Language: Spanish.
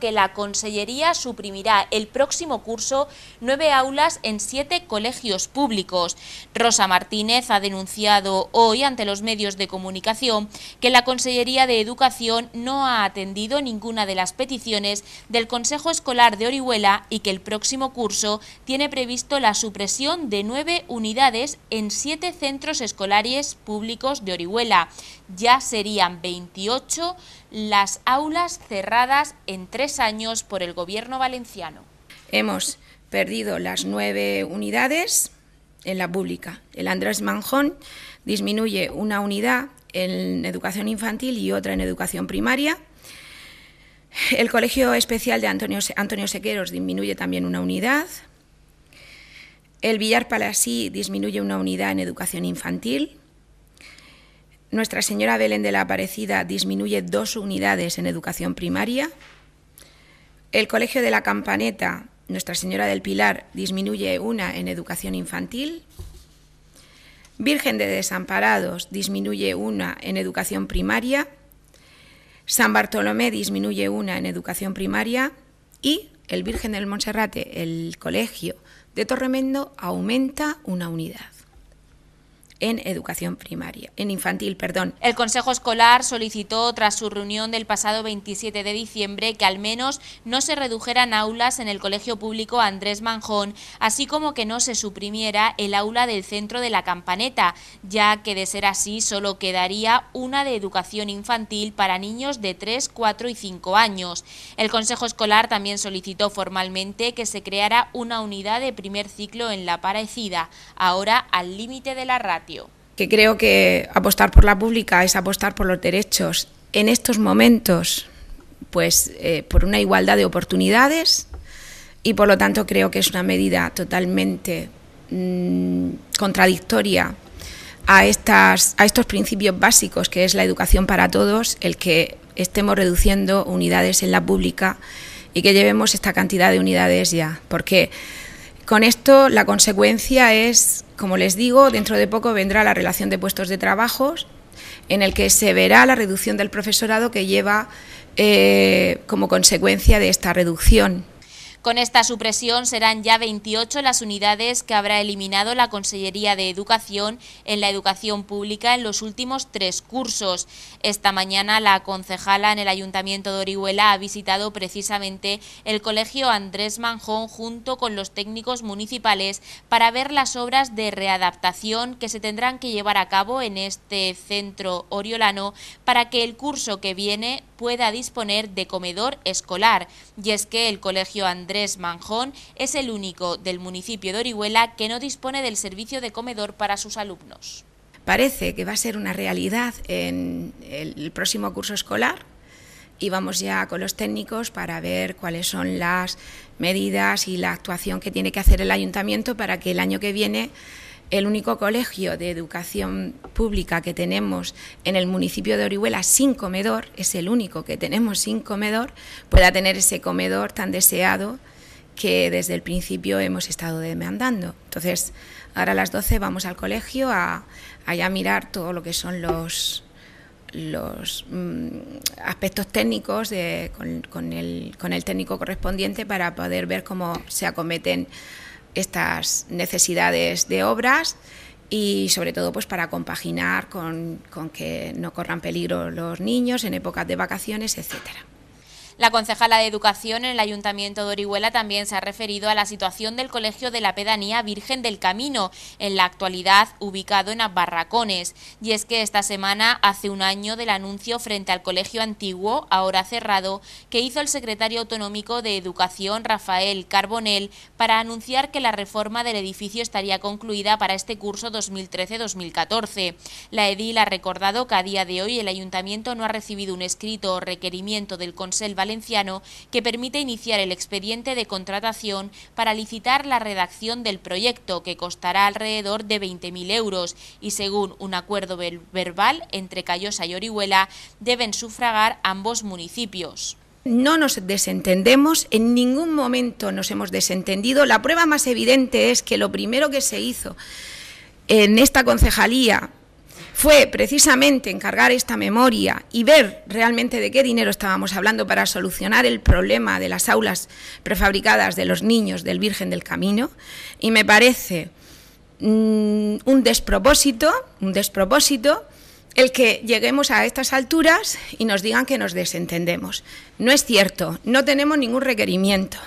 que la Consellería suprimirá el próximo curso nueve aulas en siete colegios públicos. Rosa Martínez ha denunciado hoy ante los medios de comunicación que la Consellería de Educación no ha atendido ninguna de las peticiones del Consejo Escolar de Orihuela y que el próximo curso tiene previsto la supresión de nueve unidades en siete centros escolares públicos de Orihuela. Ya serían 28 las aulas cerradas en tres años por el gobierno valenciano. Hemos perdido las nueve unidades en la pública. El Andrés Manjón disminuye una unidad en educación infantil y otra en educación primaria. El Colegio Especial de Antonio, Sequeros disminuye también una unidad. El Villar Palasí disminuye una unidad en educación infantil. Nuestra Señora Belén de la Aparecida disminuye dos unidades en educación primaria. El Colegio de la Campaneta, Nuestra Señora del Pilar, disminuye una en educación infantil. Virgen de Desamparados disminuye una en educación primaria. San Bartolomé disminuye una en educación primaria. Y el Virgen del Monserrate, el colegio de Torremendo, aumenta una unidad en educación primaria, en infantil, perdón. El Consejo Escolar solicitó tras su reunión del pasado 27 de diciembre que al menos no se redujeran aulas en el Colegio Público Andrés Manjón, así como que no se suprimiera el aula del centro de la Campaneta, ya que de ser así solo quedaría una de educación infantil para niños de 3, 4 y 5 años. El Consejo Escolar también solicitó formalmente que se creara una unidad de primer ciclo en la parecida, ahora al límite de la RAT. Que creo que apostar por la pública es apostar por los derechos en estos momentos, pues eh, por una igualdad de oportunidades y por lo tanto creo que es una medida totalmente mm, contradictoria a, estas, a estos principios básicos que es la educación para todos, el que estemos reduciendo unidades en la pública y que llevemos esta cantidad de unidades ya, porque con esto la consecuencia es, como les digo, dentro de poco vendrá la relación de puestos de trabajo en el que se verá la reducción del profesorado que lleva eh, como consecuencia de esta reducción. Con esta supresión serán ya 28 las unidades que habrá eliminado la Consellería de Educación en la educación pública en los últimos tres cursos. Esta mañana la concejala en el Ayuntamiento de Orihuela ha visitado precisamente el Colegio Andrés Manjón junto con los técnicos municipales para ver las obras de readaptación que se tendrán que llevar a cabo en este centro oriolano para que el curso que viene pueda disponer de comedor escolar. Y es que el Colegio Andrés Manjón es el único del municipio de Orihuela que no dispone del servicio de comedor para sus alumnos. Parece que va a ser una realidad en el próximo curso escolar y vamos ya con los técnicos para ver cuáles son las medidas y la actuación que tiene que hacer el ayuntamiento para que el año que viene el único colegio de educación pública que tenemos en el municipio de Orihuela sin comedor, es el único que tenemos sin comedor, pueda tener ese comedor tan deseado que desde el principio hemos estado demandando. Entonces, ahora a las 12 vamos al colegio a, mirar todo lo que son los, los mm, aspectos técnicos el, con el técnico correspondiente para poder ver cómo se acometen estas necesidades de obras y sobre todo pues para compaginar con, con que no corran peligro los niños en épocas de vacaciones, etcétera. La concejala de Educación en el Ayuntamiento de Orihuela también se ha referido a la situación del Colegio de la Pedanía Virgen del Camino, en la actualidad ubicado en Barracones. Y es que esta semana hace un año del anuncio frente al colegio antiguo, ahora cerrado, que hizo el secretario autonómico de Educación, Rafael Carbonell, para anunciar que la reforma del edificio estaría concluida para este curso 2013-2014. La edil ha recordado que a día de hoy el Ayuntamiento no ha recibido un escrito o requerimiento del Consell que permite iniciar el expediente de contratación para licitar la redacción del proyecto, que costará alrededor de 20.000 euros y, según un acuerdo verbal entre Callosa y Orihuela, deben sufragar ambos municipios no nos desentendemos, en ningún momento nos hemos desentendido. La prueba más evidente es que lo primero que se hizo en esta concejalía fue precisamente encargar esta memoria y ver realmente de qué dinero estábamos hablando para solucionar el problema de las aulas prefabricadas de los niños del Virgen del Camino. Y me parece mm, un despropósito, un despropósito el que lleguemos a estas alturas y nos digan que nos desentendemos. No es cierto, no tenemos ningún requerimiento.